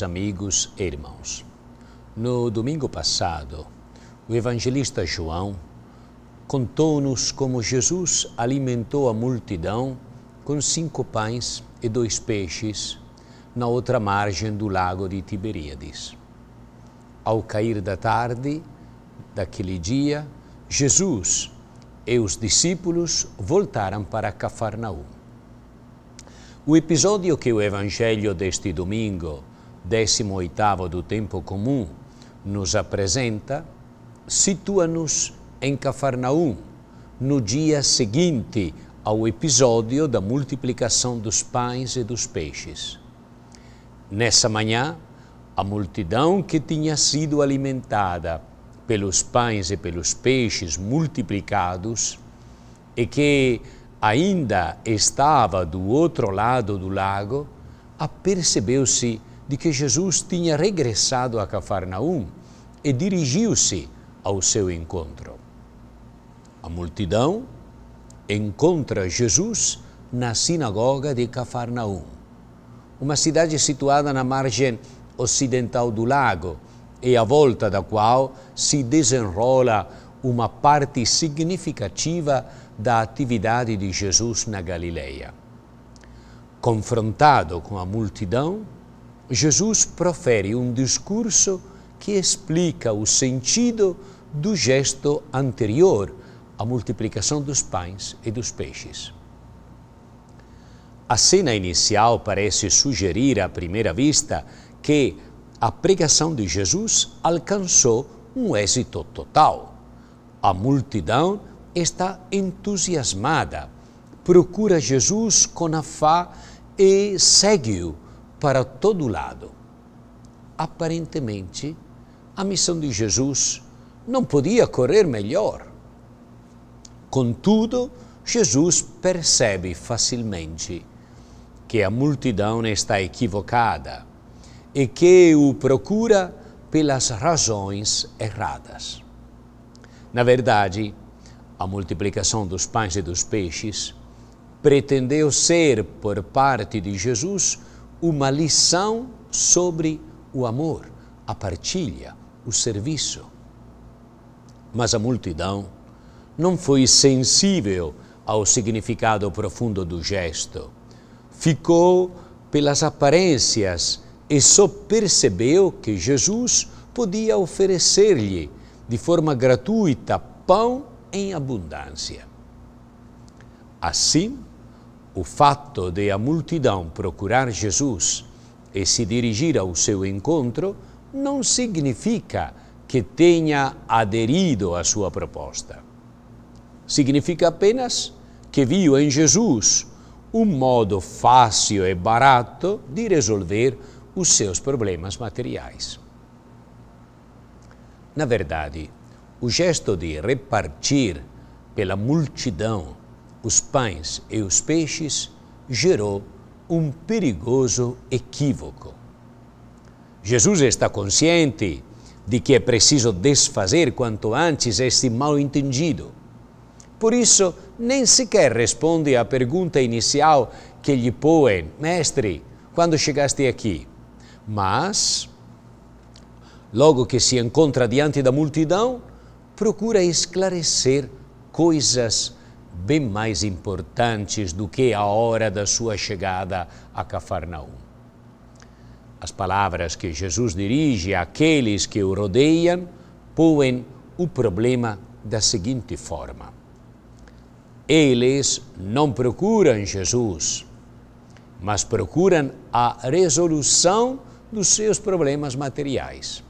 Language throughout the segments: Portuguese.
queridos amigos e irmãos. No domingo passado, o evangelista João contou-nos como Jesus alimentou a multidão com cinco pães e dois peixes na outra margem do lago de Tiberíades. Ao cair da tarde daquele dia, Jesus e os discípulos voltaram para Cafarnaum. O episódio que o Evangelho deste domingo 18 do tempo comum, nos apresenta, situa-nos em Cafarnaum, no dia seguinte ao episódio da multiplicação dos pães e dos peixes. Nessa manhã, a multidão que tinha sido alimentada pelos pães e pelos peixes multiplicados e que ainda estava do outro lado do lago, apercebeu-se de que Jesus tinha regressado a Cafarnaum e dirigiu-se ao seu encontro. A multidão encontra Jesus na sinagoga de Cafarnaum, uma cidade situada na margem ocidental do lago e à volta da qual se desenrola uma parte significativa da atividade de Jesus na Galileia. Confrontado com a multidão, Jesus profere um discurso que explica o sentido do gesto anterior à multiplicação dos pães e dos peixes. A cena inicial parece sugerir à primeira vista que a pregação de Jesus alcançou um êxito total. A multidão está entusiasmada, procura Jesus com afã e segue-o para todo lado. Aparentemente, a missão de Jesus não podia correr melhor. Contudo, Jesus percebe facilmente que a multidão está equivocada e que o procura pelas razões erradas. Na verdade, a multiplicação dos pães e dos peixes pretendeu ser, por parte de Jesus, uma lição sobre o amor, a partilha, o serviço. Mas a multidão não foi sensível ao significado profundo do gesto. Ficou pelas aparências e só percebeu que Jesus podia oferecer-lhe de forma gratuita pão em abundância. Assim, o fato de a multidão procurar Jesus e se dirigir ao seu encontro não significa que tenha aderido à sua proposta. Significa apenas que viu em Jesus um modo fácil e barato de resolver os seus problemas materiais. Na verdade, o gesto de repartir pela multidão os pães e os peixes, gerou um perigoso equívoco. Jesus está consciente de que é preciso desfazer quanto antes este mal-entendido. Por isso, nem sequer responde à pergunta inicial que lhe põe mestre, quando chegaste aqui? Mas, logo que se encontra diante da multidão, procura esclarecer coisas bem mais importantes do que a hora da sua chegada a Cafarnaum. As palavras que Jesus dirige àqueles que o rodeiam põem o problema da seguinte forma: Eles não procuram Jesus, mas procuram a resolução dos seus problemas materiais.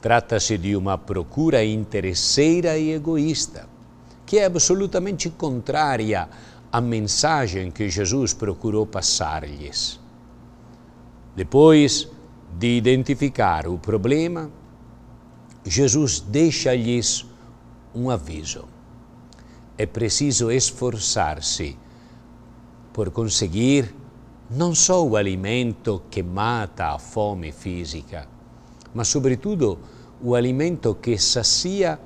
Trata-se de uma procura interesseira e egoísta que é absolutamente contrária à mensagem que Jesus procurou passar-lhes. Depois de identificar o problema, Jesus deixa-lhes um aviso. É preciso esforçar-se por conseguir não só o alimento que mata a fome física, mas, sobretudo, o alimento que sacia a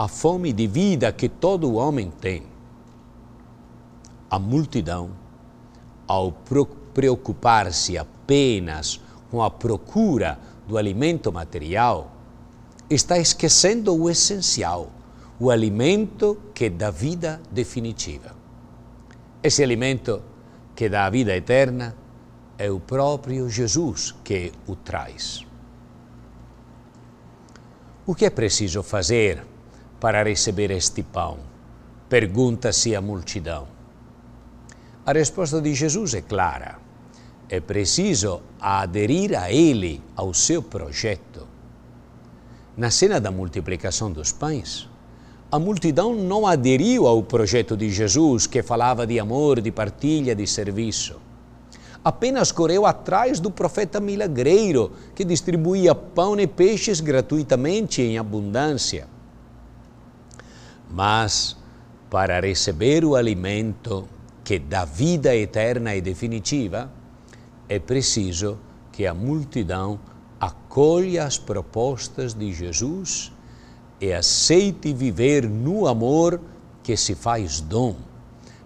a fome de vida que todo homem tem. A multidão, ao preocupar-se apenas com a procura do alimento material, está esquecendo o essencial, o alimento que dá vida definitiva. Esse alimento que dá a vida eterna é o próprio Jesus que o traz. O que é preciso fazer para receber este pão? Pergunta-se a multidão. A resposta de Jesus é clara. É preciso aderir a Ele, ao seu projeto. Na cena da multiplicação dos pães, a multidão não aderiu ao projeto de Jesus que falava de amor, de partilha, de serviço. Apenas correu atrás do profeta milagreiro que distribuía pão e peixes gratuitamente em abundância mas para receber o alimento que dá vida eterna e definitiva, é preciso que a multidão acolha as propostas de Jesus e aceite viver no amor que se faz dom,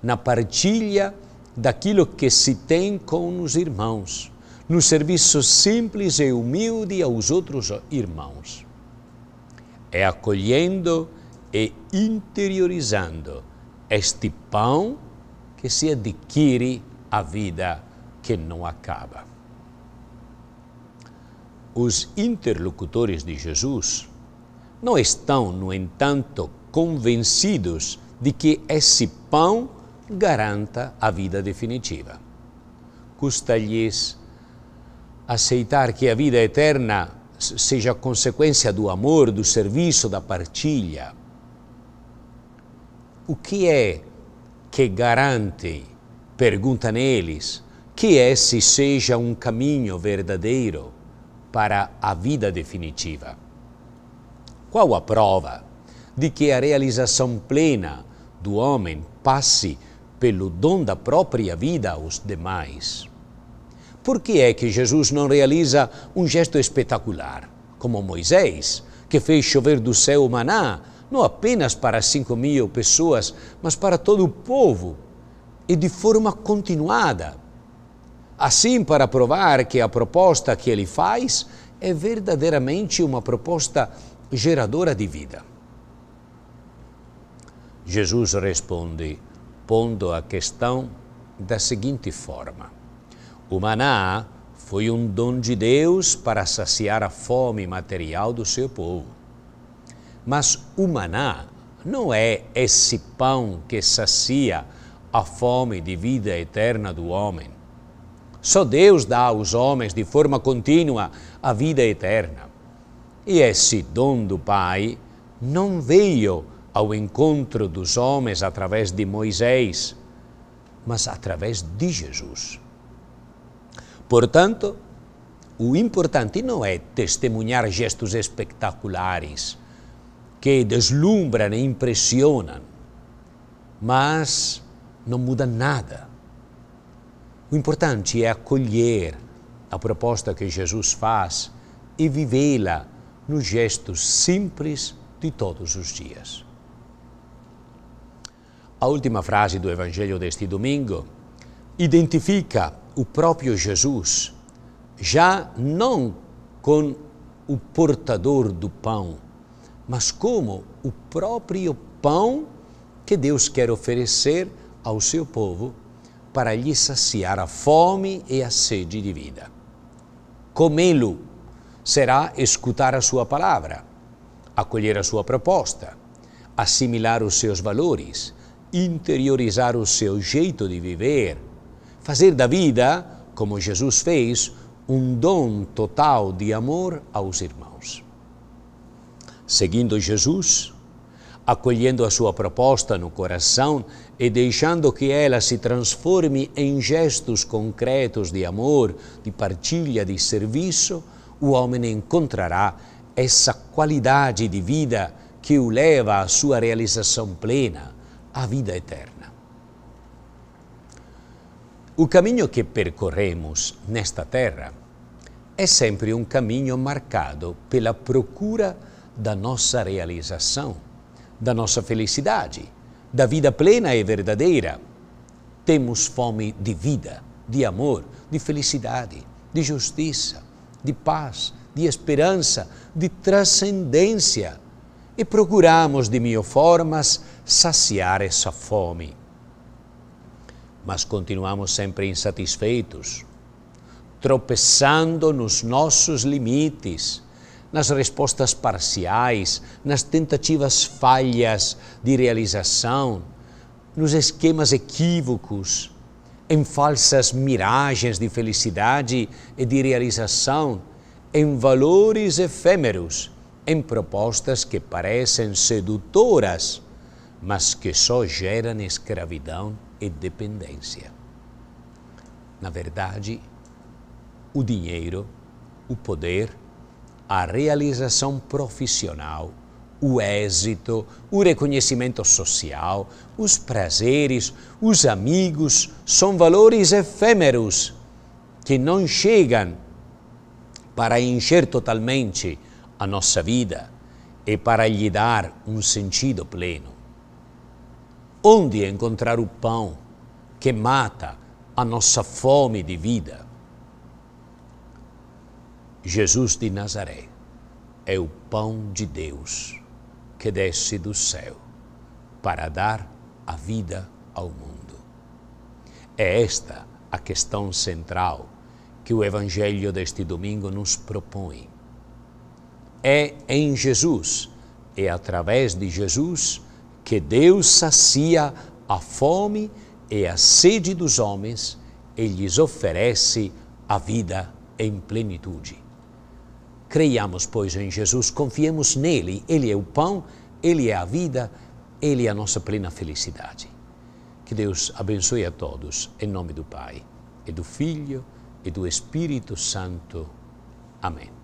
na partilha daquilo que se tem com os irmãos, no serviço simples e humilde aos outros irmãos. É acolhendo e é interiorizando este pão que se adquire a vida que não acaba. Os interlocutores de Jesus não estão, no entanto, convencidos de que esse pão garanta a vida definitiva. Custa-lhes aceitar que a vida eterna seja consequência do amor, do serviço, da partilha, o que é que garante, pergunta neles, que esse é seja um caminho verdadeiro para a vida definitiva? Qual a prova de que a realização plena do homem passe pelo dom da própria vida aos demais? Por que é que Jesus não realiza um gesto espetacular, como Moisés, que fez chover do céu o maná não apenas para 5 mil pessoas, mas para todo o povo e de forma continuada. Assim, para provar que a proposta que ele faz é verdadeiramente uma proposta geradora de vida. Jesus responde, pondo a questão da seguinte forma: O maná foi um dom de Deus para saciar a fome material do seu povo mas o maná não é esse pão que sacia a fome de vida eterna do homem. Só Deus dá aos homens de forma contínua a vida eterna. E esse dom do Pai não veio ao encontro dos homens através de Moisés, mas através de Jesus. Portanto, o importante não é testemunhar gestos espectaculares, que deslumbram e impressionam, mas não muda nada. O importante é acolher a proposta que Jesus faz e vivê-la nos gestos simples de todos os dias. A última frase do Evangelho deste domingo identifica o próprio Jesus já não com o portador do pão, mas como o próprio pão que Deus quer oferecer ao seu povo para lhe saciar a fome e a sede de vida. Comê-lo será escutar a sua palavra, acolher a sua proposta, assimilar os seus valores, interiorizar o seu jeito de viver, fazer da vida, como Jesus fez, um dom total de amor aos irmãos seguindo Jesus, acolhendo a sua proposta no coração e deixando que ela se transforme em gestos concretos de amor, de partilha, de serviço, o homem encontrará essa qualidade de vida que o leva à sua realização plena, à vida eterna. O caminho que percorremos nesta terra é sempre um caminho marcado pela procura de da nossa realização, da nossa felicidade, da vida plena e verdadeira. Temos fome de vida, de amor, de felicidade, de justiça, de paz, de esperança, de transcendência e procuramos de mil formas saciar essa fome. Mas continuamos sempre insatisfeitos, tropeçando nos nossos limites nas respostas parciais, nas tentativas falhas de realização, nos esquemas equívocos, em falsas miragens de felicidade e de realização, em valores efêmeros, em propostas que parecem sedutoras, mas que só geram escravidão e dependência. Na verdade, o dinheiro, o poder, a realização profissional, o êxito, o reconhecimento social, os prazeres, os amigos são valores efêmeros que não chegam para encher totalmente a nossa vida e para lhe dar um sentido pleno. Onde encontrar o pão que mata a nossa fome de vida? Jesus de Nazaré é o pão de Deus que desce do céu para dar a vida ao mundo. É esta a questão central que o Evangelho deste domingo nos propõe. É em Jesus, e é através de Jesus, que Deus sacia a fome e a sede dos homens e lhes oferece a vida em plenitude. Creiamos, pois, em Jesus, confiemos nele, ele é o pão, ele é a vida, ele é a nossa plena felicidade. Que Deus abençoe a todos, em nome do Pai, e do Filho e do Espírito Santo. Amém.